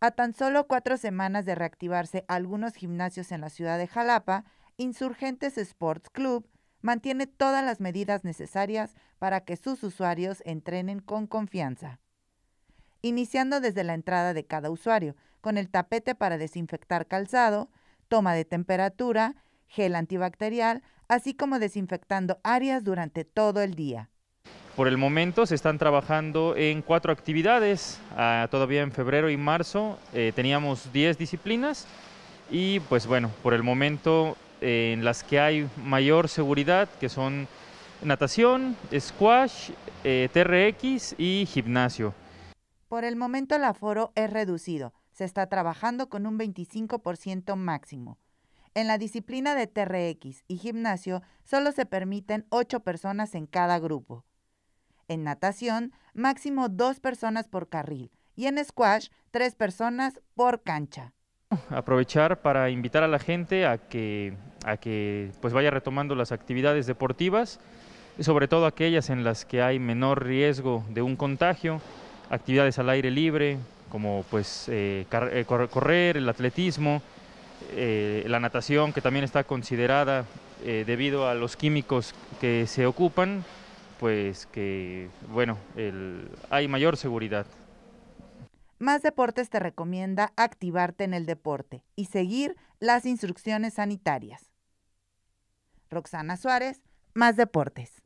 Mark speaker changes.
Speaker 1: A tan solo cuatro semanas de reactivarse algunos gimnasios en la ciudad de Jalapa, Insurgentes Sports Club mantiene todas las medidas necesarias para que sus usuarios entrenen con confianza. Iniciando desde la entrada de cada usuario, con el tapete para desinfectar calzado, toma de temperatura, gel antibacterial, así como desinfectando áreas durante todo el día.
Speaker 2: Por el momento se están trabajando en cuatro actividades, ah, todavía en febrero y marzo eh, teníamos 10 disciplinas y pues bueno, por el momento eh, en las que hay mayor seguridad, que son natación, squash, eh, TRX y gimnasio.
Speaker 1: Por el momento el aforo es reducido, se está trabajando con un 25% máximo. En la disciplina de TRX y gimnasio solo se permiten 8 personas en cada grupo. En natación, máximo dos personas por carril. Y en squash, tres personas por cancha.
Speaker 2: Aprovechar para invitar a la gente a que, a que pues vaya retomando las actividades deportivas, sobre todo aquellas en las que hay menor riesgo de un contagio, actividades al aire libre, como pues eh, eh, correr, el atletismo, eh, la natación, que también está considerada debido a los químicos que se ocupan, pues que, bueno, hay mayor seguridad.
Speaker 1: Más Deportes te recomienda activarte en el deporte y seguir las instrucciones sanitarias. Roxana Suárez, Más Deportes.